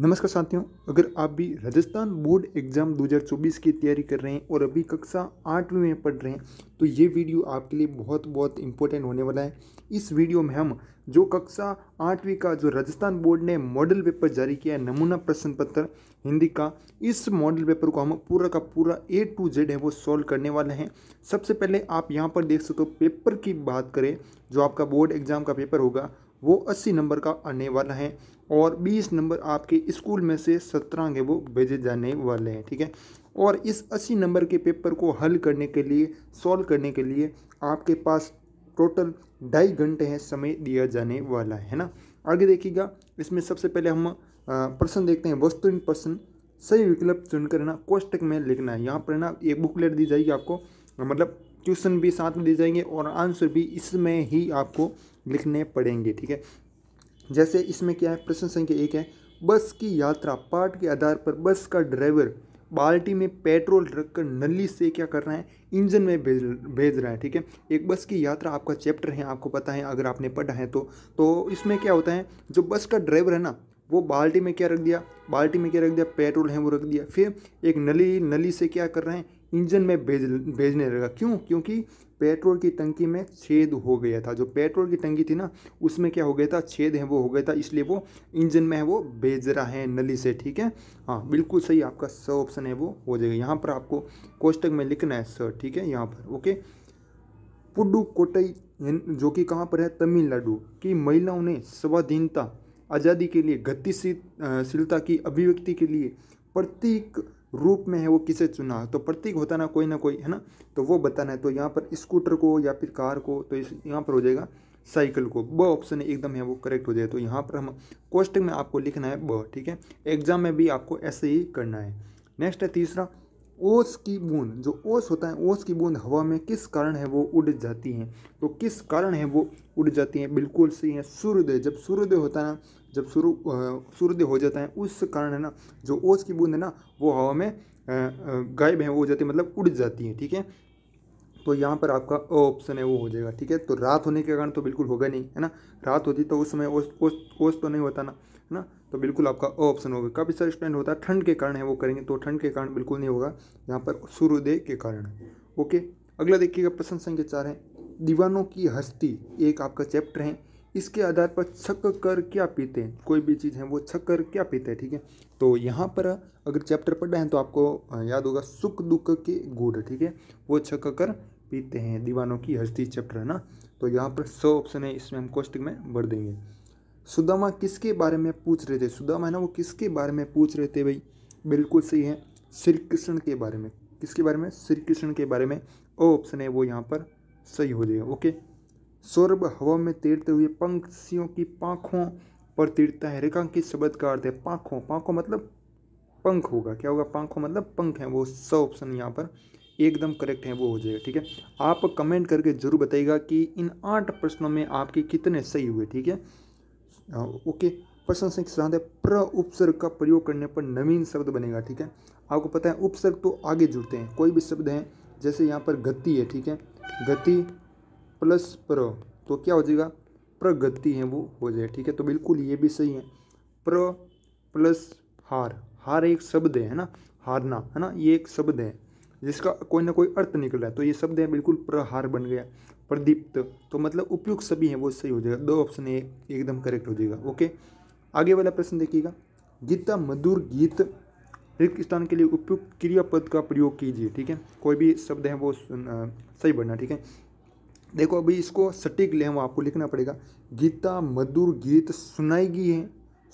नमस्कार साथियों अगर आप भी राजस्थान बोर्ड एग्ज़ाम 2024 की तैयारी कर रहे हैं और अभी कक्षा आठवीं में पढ़ रहे हैं तो ये वीडियो आपके लिए बहुत बहुत इंपॉर्टेंट होने वाला है इस वीडियो में हम जो कक्षा आठवीं का जो राजस्थान बोर्ड ने मॉडल पेपर जारी किया है नमूना प्रश्न पत्र हिंदी का इस मॉडल पेपर को हम पूरा का पूरा ए टू जेड है वो सॉल्व करने वाले हैं सबसे पहले आप यहाँ पर देख सकते हो पेपर की बात करें जो आपका बोर्ड एग्ज़ाम का पेपर होगा वो अस्सी नंबर का आने वाला है और 20 नंबर आपके स्कूल में से सत्रह के वो भेजे जाने वाले हैं ठीक है और इस 80 नंबर के पेपर को हल करने के लिए सॉल्व करने के लिए आपके पास टोटल ढाई घंटे हैं समय दिया जाने वाला है ना आगे देखिएगा इसमें सबसे पहले हम प्रश्न देखते हैं वस्तु इन प्रश्न सही विकल्प चुनकर है ना कोष्टक में लिखना है यहाँ पर ना एक बुकलेट दी जाएगी आपको मतलब ट्यूशन भी साथ में दी जाएंगे और आंसर भी इसमें ही आपको लिखने पड़ेंगे ठीक है जैसे इसमें क्या है प्रश्न संख्या एक है बस की यात्रा पार्ट के आधार पर बस का ड्राइवर बाल्टी में पेट्रोल रखकर नली से क्या कर रहा है इंजन में भेज भेज रहा है ठीक है एक बस की यात्रा आपका चैप्टर है आपको पता है अगर आपने पढ़ा है तो तो इसमें क्या होता है जो बस का ड्राइवर है ना वो बाल्टी में क्या रख दिया बाल्टी में क्या रख दिया पेट्रोल है वो रख दिया फिर एक नली नली से क्या कर रहे हैं इंजन में भेज भेजने लगा क्यों क्योंकि पेट्रोल की टंकी में छेद हो गया था जो पेट्रोल की टंकी थी ना उसमें क्या हो गया था छेद है वो हो गया था इसलिए वो इंजन में है वो भेज रहा है नली से ठीक है हाँ बिल्कुल सही आपका स ऑप्शन है वो हो जाएगा यहाँ पर आपको कोष्टक में लिखना है सर ठीक है यहाँ पर ओके पुडुकोटई जो कि कहाँ पर है तमिलनाडु की महिलाओं ने स्वाधीनता आज़ादी के लिए गतिशीलता की अभिव्यक्ति के लिए प्रतीक रूप में है वो किसे चुना तो प्रतीक होता ना कोई ना कोई है ना तो वो बताना है तो यहाँ पर स्कूटर को या फिर कार को तो इस यहाँ पर हो जाएगा साइकिल को ब ऑप्शन एकदम है वो करेक्ट हो जाए तो यहाँ पर हम कोष्टक में आपको लिखना है ब ठीक है एग्जाम में भी आपको ऐसे ही करना है नेक्स्ट है तीसरा ओस की बूंद जो ओस होता है ओस की बूंद हवा में किस कारण है वो उड़ जाती हैं तो किस कारण है वो उड़ जाती हैं बिल्कुल सही है सूर्योदय जब सूर्योदय होता है ना जब शुरू सूर्योदय हो जाता है उस कारण है ना जो ओस की बूंद है ना वो हवा में गायब है वो हो जाती है मतलब उड़ जाती है ठीक है तो यहाँ पर आपका अ ऑप्शन है वो हो जाएगा ठीक है तो रात होने के कारण तो बिल्कुल होगा नहीं है ना रात होती तो उस समय ओस ओस ओस तो नहीं होता ना है ना तो बिल्कुल आपका अ ऑप्शन होगा काफ़ी सारे स्टूडेंट होता है ठंड के कारण है वो करेंगे तो ठंड के कारण बिल्कुल नहीं होगा यहाँ पर सूर्योदय के कारण ओके अगला देखिएगा प्रश्न संख्या चार है दीवानों की हस्ती एक आपका चैप्टर है इसके आधार पर छक कर क्या पीते हैं कोई भी चीज़ है वो छक कर क्या पीते हैं ठीक है थीके? तो यहाँ पर अगर चैप्टर पढ़ रहे हैं तो आपको याद होगा सुख दुख के गुड़ ठीक है वो छक कर पीते हैं दीवानों की हस्ती चैप्टर है ना तो यहाँ पर सौ ऑप्शन है इसमें हम क्वेश्चन में भर देंगे सुदामा किसके बारे में पूछ रहे थे सुदामा है ना वो किसके बारे में पूछ रहे थे भाई बिल्कुल सही है श्री कृष्ण के बारे में किसके बारे में श्री कृष्ण के बारे में ओ ऑप्शन है वो यहाँ पर सही हो जाएगा ओके सौरभ हवा में तैरते हुए पंक्षियों की पाखों पर तैरता है रेखांकित शब्द का अर्थ है पाखों पाखों मतलब पंख होगा क्या होगा पंखों मतलब पंख है वो सौ ऑप्शन यहाँ पर एकदम करेक्ट है वो हो जाएगा ठीक है आप कमेंट करके जरूर बताइएगा कि इन आठ प्रश्नों में आपके कितने सही हुए ठीक है ओके प्रश्न संख्या है प्र उपसर्ग का प्रयोग करने पर नवीन शब्द बनेगा ठीक है आपको पता है उपसर्ग तो आगे जुड़ते हैं कोई भी शब्द हैं जैसे यहाँ पर गति है ठीक है गति प्लस प्र तो क्या हो जाएगा प्रगति है वो हो जाए ठीक है तो बिल्कुल ये भी सही है प्र प्लस हार हार एक शब्द है ना हारना है ना ये एक शब्द है जिसका कोई ना कोई अर्थ निकल रहा है तो ये शब्द है बिल्कुल प्रहार बन गया प्रदीप्त तो मतलब उपयुक्त सभी हैं वो सही हो जाएगा दो ऑप्शन है एकदम करेक्ट हो जाएगा ओके आगे वाला प्रश्न देखिएगा गीता मधुर गीत रिक्त स्थान के लिए उपयुक्त क्रियापद का प्रयोग कीजिए ठीक है कोई भी शब्द है वो सही बनना ठीक है देखो अभी इसको सटीक लेम आपको लिखना पड़ेगा गीता मधुर गीत सुनाएगी है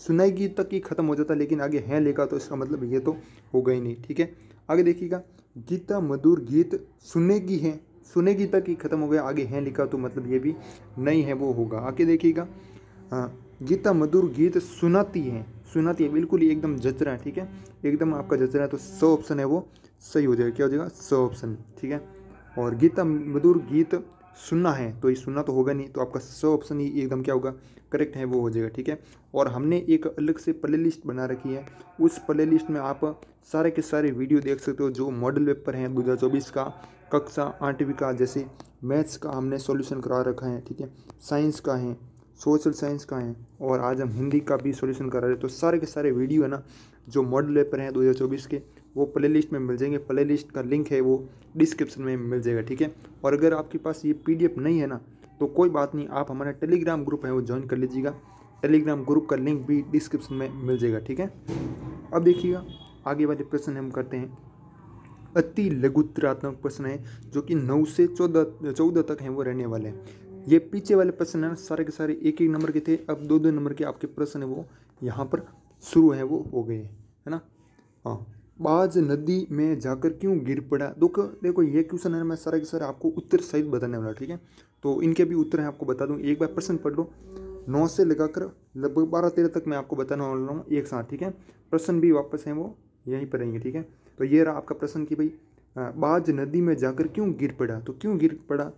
सुनाएगी तक ही खत्म हो जाता है लेकिन आगे हैं लेगा तो इसका मतलब ये तो होगा ही नहीं ठीक है आगे देखिएगा गीता मधुर गीत सुनेगी है सुनेगी तक ही खत्म हो गया आगे हैं लिखा तो मतलब ये भी नहीं है वो होगा आगे देखिएगा हाँ, गीता मधुर गीत सुनाती है सुनाती है बिल्कुल ही एकदम जच रहा है ठीक है एकदम आपका जच रहा है तो सौ ऑप्शन है वो सही हो जाएगा क्या हो जाएगा सौ ऑप्शन ठीक है और गीता मधुर गीत सुनना है तो ये सुनना तो होगा नहीं तो आपका सौ ऑप्शन ही एकदम क्या होगा करेक्ट है वो हो जाएगा ठीक है और हमने एक अलग से प्ले लिस्ट बना रखी है उस प्ले लिस्ट में आप सारे के सारे वीडियो देख सकते हो जो मॉडल पेपर हैं दो हज़ार चौबीस का कक्षा आठवीं का जैसे मैथ्स का हमने सॉल्यूशन करा रखा है ठीक है साइंस का है सोशल साइंस का है और आज हम हिंदी का भी सॉल्यूशन करा रहे हैं तो सारे के सारे वीडियो है ना जो मॉडल पेपर हैं 2024 के वो प्ले लिस्ट में मिल जाएंगे प्ले लिस्ट का लिंक है वो डिस्क्रिप्शन में मिल जाएगा ठीक है और अगर आपके पास ये पी नहीं है ना तो कोई बात नहीं आप हमारा टेलीग्राम ग्रुप है वो ज्वाइन कर लीजिएगा टेलीग्राम ग्रुप का लिंक भी डिस्क्रिप्शन में मिल जाएगा ठीक है अब देखिएगा आगे वाले प्रश्न हम करते हैं अति लघुत्रात्मक प्रश्न है जो कि नौ से चौदह चौदह तक हैं वो रहने वाले हैं ये पीछे वाले प्रश्न हैं सारे के सारे एक एक नंबर के थे अब दो दो नंबर के आपके प्रश्न है वो यहाँ पर शुरू हैं वो हो गए हैं है ना हाँ बाज नदी में जाकर क्यों गिर पड़ा देखो देखो ये क्वेश्चन है मैं सारा के सारा आपको उत्तर सहित बताने वाला ठीक है तो इनके भी उत्तर हैं आपको बता दूँ एक बार प्रश्न पढ़ लो नौ से लगाकर लगभग बारह तेरह तक मैं आपको बताने वाला हूँ एक साथ ठीक है प्रश्न भी वापस हैं वो यहीं पर रहेंगे ठीक है तो ये रहा आपका प्रश्न कि भाई बाज नदी में जाकर क्यों गिर पड़ा तो क्यों गिर पड़ा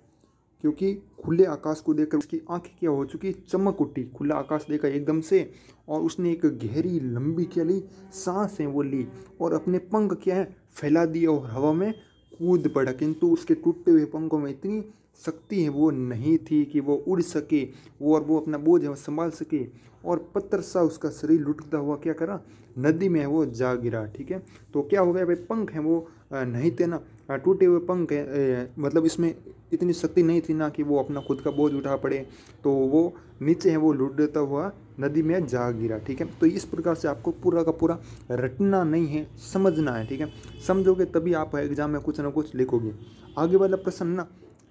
क्योंकि खुले आकाश को देखकर उसकी आंखें क्या हो चुकी चमक उठी खुला आकाश देखा एकदम से और उसने एक गहरी लंबी क्या ली सांस है वो ली और अपने पंख क्या है फैला दिए और हवा में कूद पड़ा किंतु उसके टूटे हुए पंखों में इतनी शक्ति है वो नहीं थी कि वो उड़ सके वो और वो अपना बोझ है संभाल सके और पत्थर सा उसका शरीर लुटता हुआ क्या करा नदी में वो जा गिरा ठीक है तो क्या हो गया भाई पंख हैं वो नहीं थे ना टूटे हुए पंख हैं मतलब इसमें इतनी शक्ति नहीं थी ना कि वो अपना खुद का बोझ उठा पड़े तो वो नीचे है वो लुटता हुआ नदी में जा गिरा ठीक है तो इस प्रकार से आपको पूरा का पूरा रटना नहीं है समझना है ठीक है समझोगे तभी आप एग्जाम में कुछ ना कुछ लिखोगे आगे वाला प्रश्न ना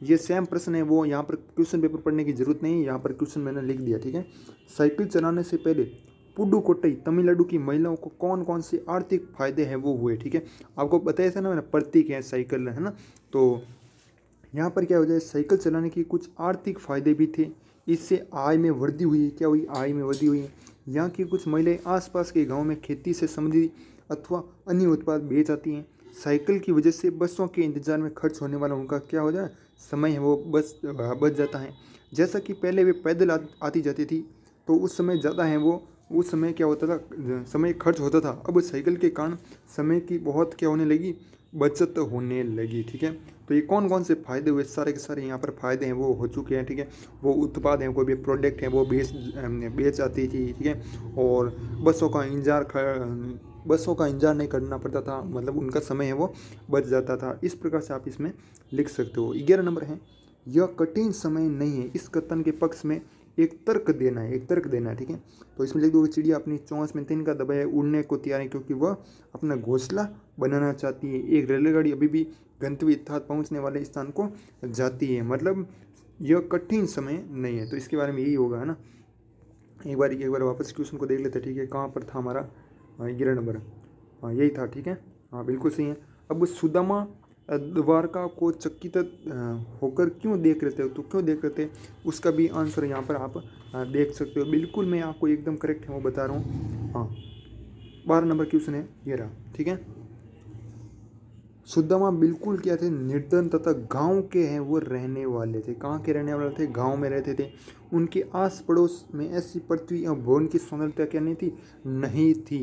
ये सेम प्रश्न है वो यहाँ पर क्वेश्चन पेपर पढ़ने की जरूरत नहीं है यहाँ पर क्वेश्चन मैंने लिख दिया ठीक है साइकिल चलाने से पहले पुडुकोटई तमिलनाडु की महिलाओं को कौन कौन से आर्थिक फायदे हैं वो हुए ठीक है आपको बताया था ना मैंने प्रतीक है साइकिल है ना तो यहाँ पर क्या हो जाए साइकिल चलाने के कुछ आर्थिक फ़ायदे भी थे इससे आय में वृद्धि हुई क्या हुई आय में वृद्धि हुई यहाँ की कुछ महिलाएं आसपास के गांव में खेती से संबंधित अथवा अन्य उत्पाद बेच जाती हैं साइकिल की वजह से बसों के इंतजार में खर्च होने वाला उनका क्या हो जाए समय है वो बस बच जाता है जैसा कि पहले वे पैदल आती जाती थी तो उस समय ज़्यादा है वो उस समय क्या होता था समय खर्च होता था अब साइकिल के कारण समय की बहुत क्या होने लगी बचत होने लगी ठीक है तो ये कौन कौन से फायदे हुए सारे के सारे यहाँ पर फायदे हैं वो हो चुके हैं ठीक है वो उत्पाद हैं कोई भी प्रोडक्ट हैं वो बेच बेच आती थी ठीक है और बसों का इंतजार बसों का इंतजार नहीं करना पड़ता था मतलब उनका समय है वो बच जाता था इस प्रकार से आप इसमें लिख सकते हो ग्यारह नंबर है यह कठिन समय नहीं है इस कथन के पक्ष में एक तर्क देना है एक तर्क देना है ठीक है तो इसमें लिख दो चिड़िया अपनी चौंस में तीन का दबाए उड़ने को तैयार है क्योंकि वह अपना घोंसला बनाना चाहती है एक रेलगाड़ी अभी भी गंतव्य स्थान पहुँचने वाले स्थान को जाती है मतलब यह कठिन समय नहीं है तो इसके बारे में यही होगा है ना एक बार एक बार वापस क्वेश्चन को देख लेते ठीक है कहाँ पर था हमारा ग्रह नंबर हाँ यही था ठीक है हाँ बिल्कुल सही है अब सुदामा द्वारका को चक्की तक होकर क्यों देख रहे थे तो क्यों देख रहे थे उसका भी आंसर यहाँ पर आप देख सकते हो बिल्कुल मैं आपको एकदम करेक्ट है वो बता रहा हूँ हाँ बारह नंबर क्वेश्चन है ये रहा ठीक है सुदामा बिल्कुल क्या थे निर्धन तथा गांव के हैं वो रहने वाले थे कहाँ के रहने वाले थे गांव में रहते थे उनके आस पड़ोस में ऐसी पृथ्वी और भवन की सुंदरता क्या नहीं थी नहीं थी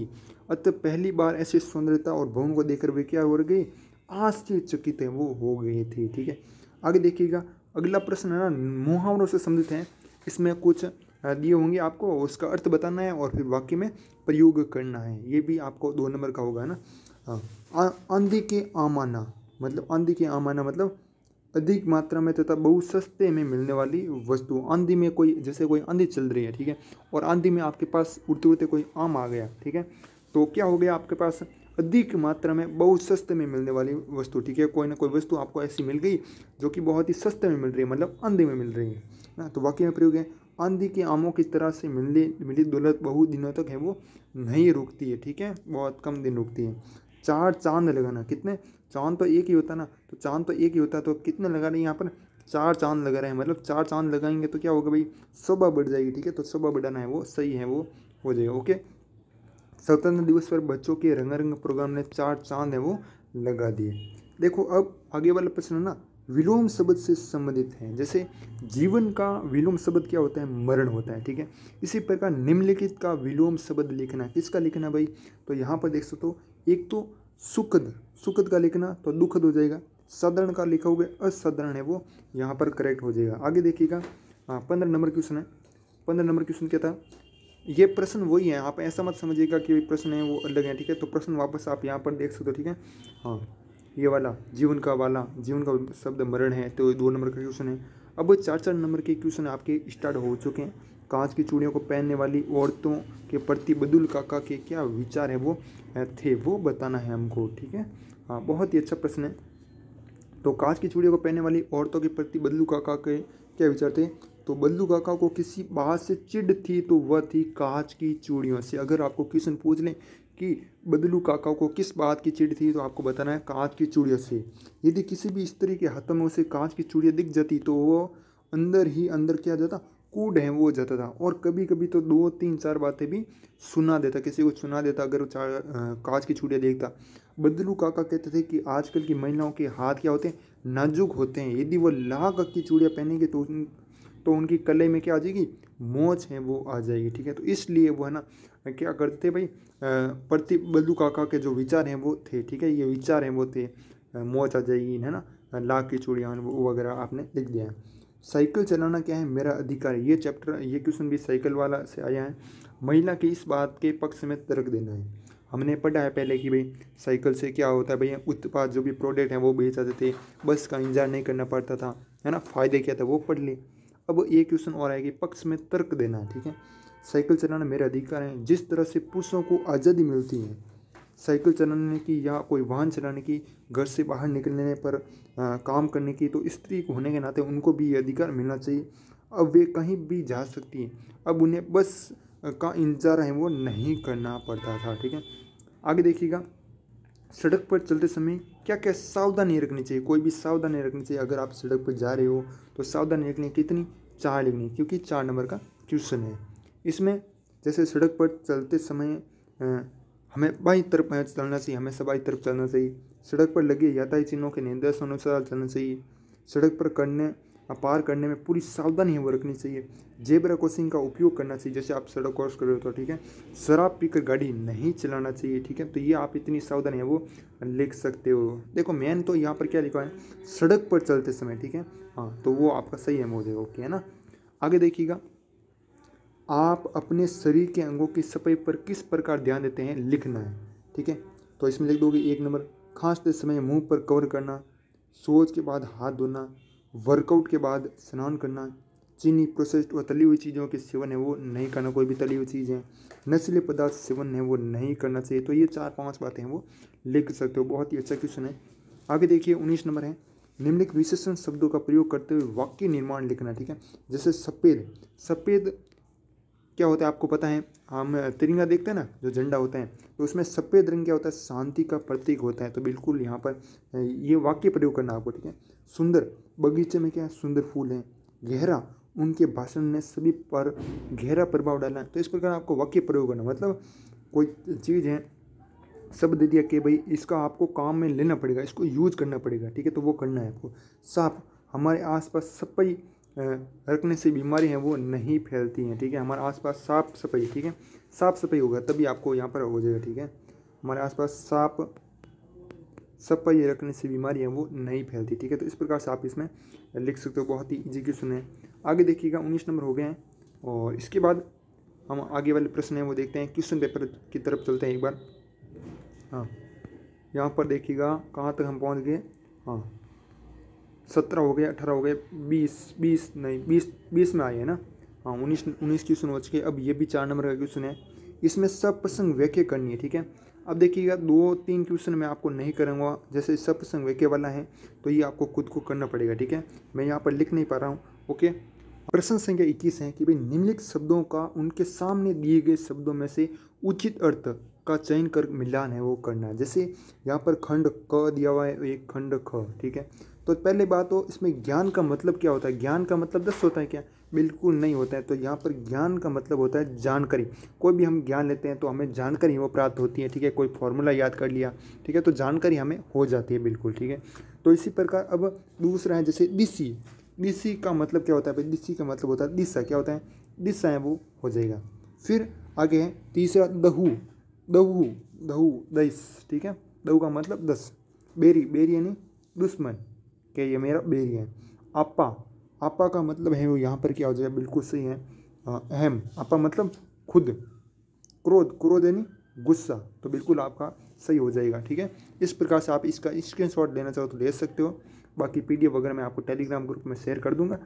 अतः पहली बार ऐसी सुंदरता और भवन को देखकर वे क्या हो गए आश्चर्यचकित है वो हो गए थे ठीक है आगे देखिएगा अगला प्रश्न है ना मुहावरों से संबंधित है इसमें कुछ दिए होंगे आपको उसका अर्थ बताना है और फिर वाक्य में प्रयोग करना है ये भी आपको दो नंबर का होगा ना हाँ अंधी के आमाना मतलब अंधी के आमाना मतलब अधिक मात्रा में तथा बहुत सस्ते में मिलने वाली वस्तु आंधी में कोई जैसे कोई आंधी चल रही है ठीक है और आंधी में आपके पास उड़ते उड़ते कोई आम आ गया ठीक है तो क्या हो गया आपके पास अधिक मात्रा में बहुत सस्ते में मिलने वाली वस्तु ठीक है कोई ना कोई वस्तु आपको ऐसी मिल गई जो कि बहुत ही सस्ते में मिल रही है मतलब आंधी में मिल रही है ना तो वाकई में प्रयोग है आंधी के आमों की तरह से मिलने मिली दौलत बहुत दिनों तक है वो नहीं रुकती है ठीक है बहुत कम दिन रुकती है चार चांद लगाना कितने चांद तो एक ही होता ना तो चांद तो एक ही होता तो कितने लगा रहे हैं यहाँ पर चार चांद लगा रहे हैं मतलब चार चांद लगाएंगे तो क्या होगा भाई सुबह बढ़ जाएगी ठीक है तो सुबह बढ़ाना है वो सही है वो हो जाएगा ओके स्वतंत्र दिवस पर बच्चों के रंगारंग प्रोग्राम ने चार चांद है वो लगा दिए देखो अब आगे वाला प्रश्न ना विलोम शब्द से संबंधित है जैसे जीवन का विलोम शब्द क्या होता है मरण होता है ठीक है इसी प्रकार निम्नलिखित का विलोम शब्द लिखना किसका लिखना भाई तो यहाँ पर देख सकते हो एक तो सुखद सुखद का लिखना तो दुखद हो जाएगा साधारण का लिखा हुआ असाधारण है वो यहाँ पर करेक्ट हो जाएगा आगे देखिएगा हाँ पंद्रह नंबर क्वेश्चन है पंद्रह नंबर क्वेश्चन क्या था ये प्रश्न वही है आप ऐसा मत समझिएगा कि प्रश्न है वो अलग है ठीक है तो प्रश्न वापस आप यहाँ पर देख सकते हो ठीक है हाँ ये वाला जीवन का वाला जीवन का शब्द मरण है तो दो नंबर का क्वेश्चन है अब चार चार नंबर के क्वेश्चन आपके स्टार्ट हो चुके हैं कांच की चूड़ियों को पहनने वाली औरतों के प्रति बदुल काका के क्या विचार है वो थे वो बताना है हमको ठीक है हाँ बहुत ही अच्छा प्रश्न है तो कांच की चूड़ियों को पहनने वाली औरतों के प्रति बदलू काका के क्या विचार थे तो बदलू काका को किसी बात से चिड थी तो वह थी कांच की चूड़ियों से अगर आपको क्वेश्चन पूछ लें कि बदलू काका को किस बात की चिड़ थी तो आपको बताना है कांच की चूड़ियों से यदि किसी भी स्त्री के हाथों में उसे कांच की चूड़ियाँ दिख जाती तो वो अंदर ही अंदर क्या जाता कूड है वो जाता था और कभी कभी तो दो तीन चार बातें भी सुना देता किसी को सुना देता अगर वो चार कांच की चूड़िया देखता बदलू काका कहते थे कि आजकल की महिलाओं के हाथ क्या होते हैं नाजुक होते हैं यदि वो लाख कक की चूड़ियाँ पहनेंगे तो तो उनकी कले में क्या आ जाएगी मोच है वो आ जाएगी ठीक है तो इसलिए वो है ना क्या करते भाई प्रति बल्लू काका के जो विचार हैं वो थे ठीक है ये विचार हैं वो थे मोच आ जाएगी है ना लाख की चूड़ियाँ वो वगैरह आपने लिख दिया है साइकिल चलाना क्या है मेरा अधिकार ये चैप्टर ये क्वेश्चन भी साइकिल वाला से आया है महिला की इस बात के पक्ष में तर्क देना है हमने पढ़ा है पहले कि भाई साइकिल से क्या होता है भैया उत्पाद जो भी प्रोडक्ट हैं वो बेच जाते थे बस का इंतजार नहीं करना पड़ता था है ना फ़ायदे क्या था वो पढ़ लिए अब ये क्वेश्चन और आएगी पक्ष में तर्क देना ठीक है साइकिल चलाना मेरा अधिकार है जिस तरह से पुरुषों को आज़ादी मिलती है साइकिल चलाने की या कोई वाहन चलाने की घर से बाहर निकलने पर आ, काम करने की तो स्त्री होने के नाते उनको भी ये अधिकार मिलना चाहिए अब वे कहीं भी जा सकती हैं अब उन्हें बस का इंतज़ार है वो नहीं करना पड़ता था ठीक है आगे देखिएगा सड़क पर चलते समय क्या क्या सावधानी रखनी चाहिए कोई भी सावधानी रखनी चाहिए अगर आप सड़क पर जा रहे हो तो सावधानी रखनी कितनी चार लिखनी क्योंकि चार नंबर का क्वेश्चन है इसमें जैसे सड़क पर चलते समय हमें बाई तरफ चलना चाहिए हमेशा बाई तरफ चलना चाहिए सड़क पर लगे यातायात चिन्हों के निर्देश अनुसार चलना चाहिए सड़क पर करने पार करने में पूरी सावधानी वो रखनी चाहिए जेबरा क्रॉसिंग का उपयोग करना चाहिए जैसे आप सड़क क्रॉस कर रहे हो तो ठीक है शराब पीकर गाड़ी नहीं चलाना चाहिए ठीक है तो ये आप इतनी सावधानी है वो लिख सकते हो देखो मेन तो यहाँ पर क्या लिखा है सड़क पर चलते समय ठीक है हाँ तो वो आपका सही है महोदय ओके है ना आगे देखिएगा आप अपने शरीर के अंगों की सफाई पर किस प्रकार ध्यान देते हैं लिखना है ठीक है तो इसमें लिख दोगे एक नंबर खांसते समय मुंह पर कवर करना सोच के बाद हाथ धोना वर्कआउट के बाद स्नान करना चीनी प्रोसेस्ड व तली हुई चीज़ों के सेवन है वो नहीं करना कोई भी तली हुई चीज़ है नशीले पदार्थ सेवन है वो नहीं करना चाहिए तो ये चार पांच बातें हैं वो लिख सकते हो बहुत ही अच्छा क्वेश्चन है आगे देखिए उन्नीस नंबर है निम्नलिखित विशेषण शब्दों का प्रयोग करते हुए वाक्य निर्माण लिखना ठीक है जैसे सफ़ेद सफ़ेद क्या होता है आपको पता है हम तिरंगा देखते हैं ना जो झंडा होता है तो उसमें सफ़ेद रंग क्या होता है शांति का प्रतीक होता है तो बिल्कुल यहाँ पर ये वाक्य प्रयोग करना आपको ठीक है सुंदर बगीचे में क्या है सुंदर फूल हैं गहरा उनके भाषण ने सभी पर गहरा प्रभाव डाला है तो इस प्रकार आपको वाक्य प्रयोग करना मतलब कोई चीज़ है सब दे दिया कि भाई इसका आपको काम में लेना पड़ेगा इसको यूज करना पड़ेगा ठीक है तो वो करना है आपको साफ हमारे आसपास सब पर रखने से बीमारी है वो नहीं फैलती हैं ठीक है हमारे आसपास साफ सफाई ठीक है साफ सफाई होगा तभी आपको यहाँ पर हो जाएगा ठीक है हमारे आसपास साफ सफाई रखने से बीमारी है वो नहीं फैलती ठीक है तो इस प्रकार से आप इसमें लिख सकते हो बहुत ही ईजी क्वेश्चन है आगे देखिएगा उन्नीस नंबर हो गए हैं और इसके बाद हम आगे वाले प्रश्न हैं वो देखते हैं क्वेश्चन पेपर की तरफ चलते हैं एक बार हाँ यहाँ पर देखिएगा कहाँ तक हम पहुँच गए हाँ सत्रह हो गए अठारह हो गए बीस बीस नहीं बीस बीस में आए हैं ना हाँ उन्नीस उन्नीस क्वेश्चन हो चुके अब ये भी चार नंबर का क्वेश्चन है इसमें सब प्रसंग व्याख्या करनी है ठीक है अब देखिएगा दो तीन क्वेश्चन मैं आपको नहीं करूँगा जैसे सब प्रसंग व्याख्या वाला है तो ये आपको खुद को करना पड़ेगा ठीक है मैं यहाँ पर लिख नहीं पा रहा हूँ ओके प्रश्न संख्या इक्कीस है कि भाई निम्नलिखित शब्दों का उनके सामने दिए गए शब्दों में से उचित अर्थ का चयन कर मिलान है वो करना है जैसे यहाँ पर खंड क दिया हुआ है एक खंड ख ठीक है तो पहले बात हो इसमें ज्ञान का मतलब क्या होता है ज्ञान का मतलब दस होता है क्या बिल्कुल नहीं होता है तो यहाँ पर ज्ञान का मतलब होता है जानकारी कोई भी हम ज्ञान लेते हैं तो हमें जानकारी वो प्राप्त होती है ठीक है कोई फॉर्मूला याद कर लिया ठीक है तो जानकारी हमें हो जाती है बिल्कुल ठीक है तो इसी प्रकार अब दूसरा है जैसे दिसी दिसी का मतलब क्या होता है भाई दिसी का मतलब होता है दिशा क्या होता है दिशा है वो हो जाएगा फिर आगे है तीसरा दहू दहू दहू दस ठीक है दहू का मतलब दस बेरी बेरी यानी दुश्मन क्या ये मेरा बेरी है आपा आपा का मतलब है वो यहाँ पर क्या हो जाएगा बिल्कुल सही है अहम आपा मतलब खुद क्रोध क्रोध यानी गुस्सा तो बिल्कुल आपका सही हो जाएगा ठीक है इस प्रकार से आप इसका शॉट लेना चाहो तो ले सकते हो बाकी पी वगैरह मैं आपको टेलीग्राम ग्रुप में शेयर कर दूंगा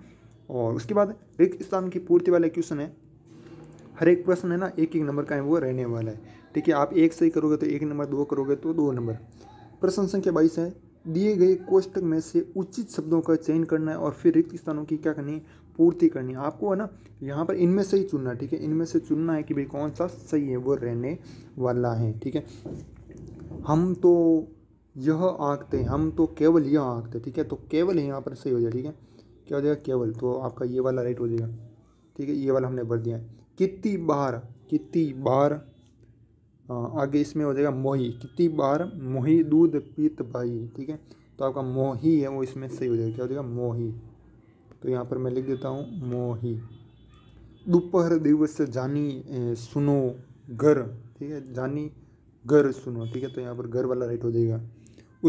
और उसके बाद रिक्त स्थान की पूर्ति वाले क्वेश्चन है हर एक प्रश्न है ना एक एक नंबर का है वो रहने वाला है ठीक है आप एक सही करोगे तो एक नंबर दो करोगे तो दो नंबर प्रश्न संख्या बाईस है दिए गए कोष्टक में से उचित शब्दों का चयन करना है और फिर रिक्त स्थानों की क्या करनी है पूर्ति करनी है आपको है ना यहाँ पर इनमें से ही चुनना ठीक है इनमें से चुनना है कि भाई कौन सा सही है वो रहने वाला है ठीक है हम तो यह आंकते हम तो केवल यह आंकते ठीक है तो केवल यहाँ पर सही हो जाए ठीक है क्या हो जाएगा केवल तो आपका ये वाला राइट हो जाएगा ठीक है ये वाला हमने भर दिया है कितनी बार कितनी बार आगे इसमें हो जाएगा मोही कितनी बार मोही दूध पीत भाई ठीक है तो आपका मोही है वो इसमें सही हो जाएगा क्या हो जाएगा मोही तो यहाँ पर मैं लिख देता हूँ मोही दोपहर दिवस जानी सुनो घर ठीक है जानी घर सुनो ठीक है तो यहाँ पर घर वाला राइट हो जाएगा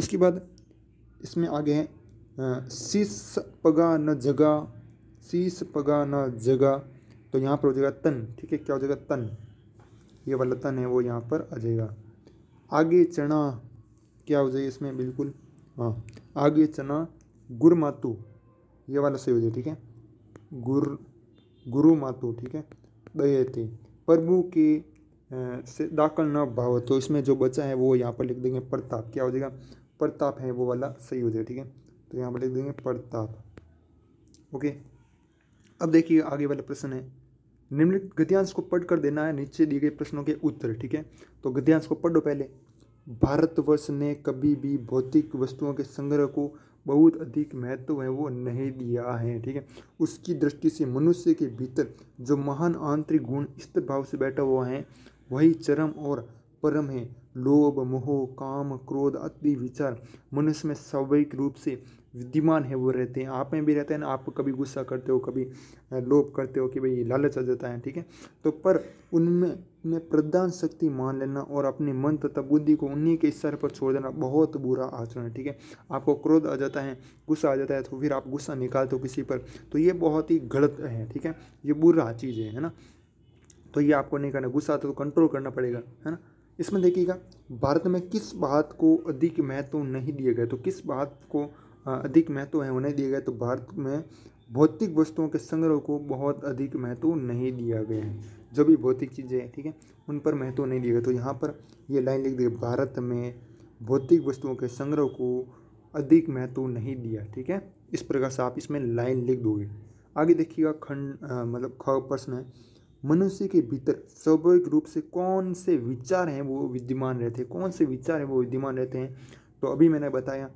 उसके बाद इसमें आगे है शीस पगा न जगा शीस पगा न जगा तो यहाँ पर हो जाएगा तन ठीक है क्या हो जाएगा तन ये वाला तन है वो यहाँ पर आ जाएगा आगे चना क्या हो जाए इसमें बिल्कुल हाँ आगे चना गुरमातु ये वाला सही हो जाए ठीक है गुर गुरु मातु ठीक है थे प्रभु के से दाखिल न भाव तो इसमें जो बचा है वो यहाँ पर लिख देंगे प्रताप क्या हो जाएगा प्रताप है वो वाला सही हो जाएगा ठीक है तो यहाँ पर लिख देंगे प्रताप ओके अब देखिए आगे वाला प्रश्न है निम्नलिखित गद्यांश को पढ़ कर देना है नीचे दिए गए प्रश्नों के उत्तर ठीक है तो गद्यांश को पढ़ो पहले भारतवर्ष ने कभी भी भौतिक वस्तुओं के संग्रह को बहुत अधिक महत्व है वो नहीं दिया है ठीक है उसकी दृष्टि से मनुष्य के भीतर जो महान आंतरिक गुण इष्ट भाव से बैठा हुआ है वही चरम और परम है लोभ मोह काम क्रोध अति विचार मनुष्य में स्वाभाविक रूप से विद्यमान है वो रहते हैं आप में भी रहते हैं ना आप कभी गुस्सा करते हो कभी लोभ करते हो कि भाई लालच आ जाता है ठीक है तो पर उनमें में प्रदान शक्ति मान लेना और अपने मन तथा बुद्धि को उन्हीं के स्तर पर छोड़ देना बहुत बुरा आचरण है ठीक है आपको क्रोध आ जाता है गुस्सा आ जाता है तो फिर आप गुस्सा निकालते हो किसी पर तो ये बहुत ही गलत है ठीक है ये बुरा चीज़ है ना तो ये आपको नहीं करना गुस्सा आता तो कंट्रोल करना पड़ेगा है ना इसमें देखिएगा भारत में किस बात को अधिक महत्व तो नहीं दिया गया तो किस बात को अधिक महत्व है उन्हें दिया गया तो भारत में भौतिक वस्तुओं के संग्रह को बहुत अधिक महत्व नहीं दिया गया है जो भी भौतिक चीज़ें हैं ठीक है उन पर महत्व नहीं दिया गया तो यहाँ पर ये लाइन लिख दी भारत में भौतिक वस्तुओं के संग्रह को अधिक महत्व नहीं दिया ठीक है इस प्रकार से आप इसमें लाइन लिख दोगे आगे देखिएगा खंड मतलब ख प्रश्न है मनुष्य के भीतर स्वाभाविक रूप से कौन से विचार हैं वो विद्यमान रहते हैं कौन से विचार हैं वो विद्यमान रहते हैं तो अभी मैंने बताया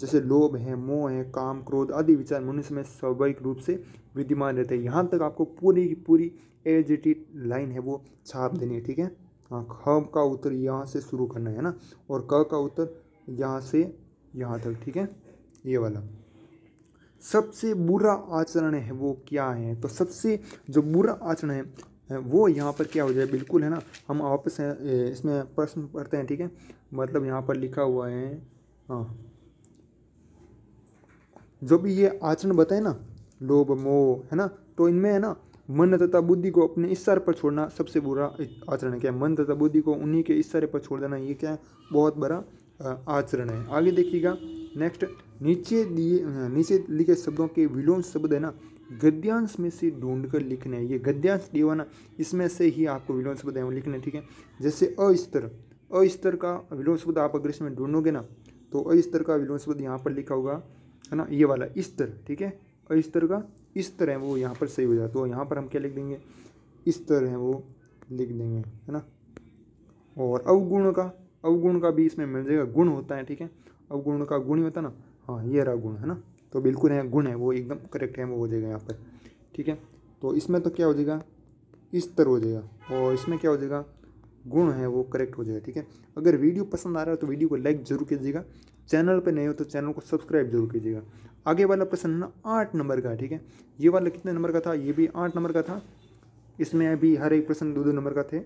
जैसे लोभ है मोह है काम क्रोध आदि विचार मनुष्य में स्वाभाविक रूप से विद्यमान रहते हैं यहाँ तक आपको पूरी की पूरी एजिटी लाइन है वो छाप देनी है ठीक है हाँ ख का उत्तर यहाँ से शुरू करना है ना और क का उत्तर यहाँ से यहाँ तक ठीक है ये वाला सबसे बुरा आचरण है वो क्या है तो सबसे जो बुरा आचरण है वो यहाँ पर क्या हो जाए बिल्कुल है ना हम वापस इसमें प्रश्न पढ़ते हैं ठीक है मतलब यहाँ पर लिखा हुआ है हाँ जो भी ये आचरण बताए ना लोभ मोह है ना तो इनमें है ना मन तथा बुद्धि को अपने इस्तर पर छोड़ना सबसे बुरा आचरण क्या है मन तथा बुद्धि को उन्हीं के स्तर पर छोड़ देना ये क्या है बहुत बड़ा आचरण है आगे देखिएगा नेक्स्ट नीचे दिए नीचे लिखे शब्दों के विलोम शब्द है ना गद्यांश में से ढूंढ कर लिखने हैं ये गद्यांश दीवाना इसमें से ही आपको विलोम शब्द है लिखने ठीक है जैसे अस्तर अस्तर का विलोम शब्द आप अगर इसमें ढूंढोगे ना तो अस्तर का विलोम शब्द यहाँ पर लिखा होगा है ना ये वाला स्तर ठीक है अस्तर का स्तर है वो यहाँ पर सही हो जाता है तो यहाँ पर हम क्या लिख देंगे स्तर है वो लिख देंगे है ना और अवगुण का अवगुण का भी इसमें मिल जाएगा गुण होता है ठीक है अवगुण का गुण ही होता है ना हाँ ये रहा गुण है ना तो बिल्कुल है गुण है वो एकदम करेक्ट है वो हो जाएगा यहाँ पर ठीक है तो इसमें तो क्या हो जाएगा स्तर हो जाएगा और इसमें क्या हो जाएगा गुण है वो करेक्ट हो जाएगा ठीक है अगर वीडियो पसंद आ रहा है तो वीडियो को लाइक जरूर कीजिएगा चैनल पर नहीं हो तो चैनल को सब्सक्राइब जरूर कीजिएगा आगे वाला प्रश्न ना आठ नंबर का ठीक है ये वाला कितने नंबर का था ये भी आठ नंबर का था इसमें अभी हर एक प्रश्न दो दो नंबर का थे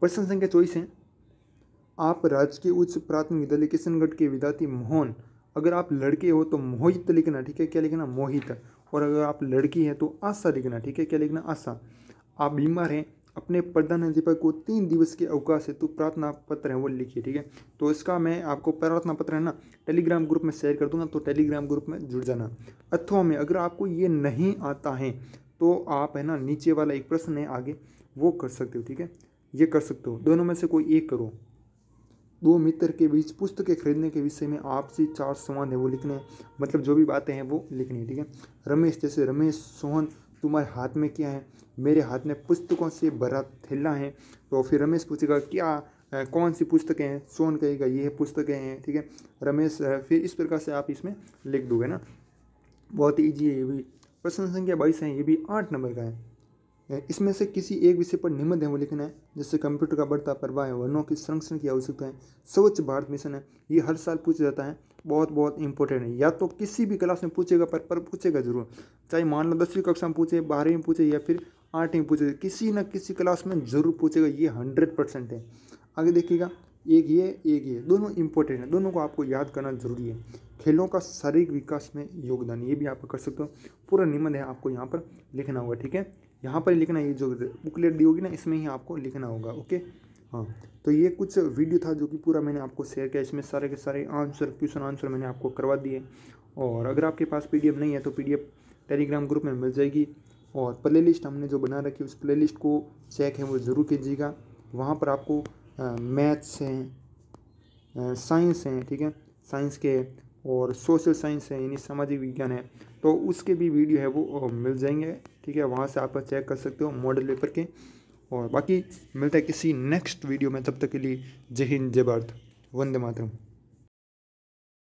प्रश्न संख्या चौबीस है आप राजकीय उच्च प्राथमिक विद्यालय किशनगढ़ के विद्यार्थी मोहन अगर आप लड़के हो तो मोहित लिखना ठीक है क्या लिखना मोहित और अगर आप लड़की हैं तो आशा लिखना ठीक है क्या लिखना आशा आप बीमार हैं अपने प्रधान अध्यापक को तीन दिवस के अवकाश तो प्रार्थना पत्र है वो लिखिए ठीक है तो इसका मैं आपको प्रार्थना पत्र है ना टेलीग्राम ग्रुप में शेयर कर दूंगा तो टेलीग्राम ग्रुप में जुड़ जाना अथवा में अगर आपको ये नहीं आता है तो आप है ना नीचे वाला एक प्रश्न है आगे वो कर सकते हो ठीक है ये कर सकते हो दोनों में से कोई एक करो दो मित्र के बीच पुस्तकें खरीदने के विषय में आपसी चार संवाद है वो लिखने हैं मतलब जो भी बातें हैं वो लिखनी है ठीक है रमेश जैसे रमेश सोहन तुम्हारे हाथ में क्या है मेरे हाथ में पुस्तकों से भरा थैला है तो फिर रमेश पूछेगा क्या कौन सी पुस्तकें हैं सोहन कहेगा ये पुस्तकें हैं ठीक है रमेश फिर इस प्रकार से आप इसमें लिख दोगे ना बहुत ईजी है ये भी प्रश्न संख्या बाईस है ये भी आठ नंबर का है इसमें से किसी एक विषय पर निबंध है वो लिखना है जैसे कंप्यूटर का बढ़ता प्रभाव है वर्णों की संरक्षण की आवश्यकता है स्वच्छ भारत मिशन है ये हर साल पूछा जाता है बहुत बहुत इंपॉर्टेंट है या तो किसी भी क्लास में पूछेगा पर, पर पूछेगा जरूर चाहे मान लो दसवीं कक्षा में पूछे बारहवीं में पूछे या फिर आठवीं पूछे किसी न किसी क्लास में जरूर पूछेगा ये हंड्रेड परसेंट है आगे देखिएगा एक ये एक ये दोनों इंपॉर्टेंट है दोनों को आपको याद करना जरूरी है खेलों का शारीरिक विकास में योगदान ये भी आप कर सकते हो पूरा निबंध है आपको यहाँ पर लिखना होगा ठीक है यहाँ पर लिखना ये जो बुकलेट दी होगी ना इसमें ही आपको लिखना होगा ओके हाँ तो ये कुछ वीडियो था जो कि पूरा मैंने आपको शेयर किया इसमें सारे के सारे आंसर क्वेश्चन आंसर मैंने आपको करवा दिए और अगर आपके पास पी नहीं है तो पी टेलीग्राम ग्रुप में मिल जाएगी और प्ले लिस्ट हमने जो बना रखी उस प्ले लिस्ट को चेक है वो ज़रूर कीजिएगा वहाँ पर आपको मैथ्स हैं साइंस हैं ठीक है साइंस के और सोशल साइंस है यानी सामाजिक विज्ञान है तो उसके भी वीडियो है वो मिल जाएंगे ठीक है वहाँ से आप चेक कर सकते हो मॉडल पेपर के और बाकी मिलता है किसी नेक्स्ट वीडियो में तब तक के लिए जय हिंद जय भारत वंदे मातरम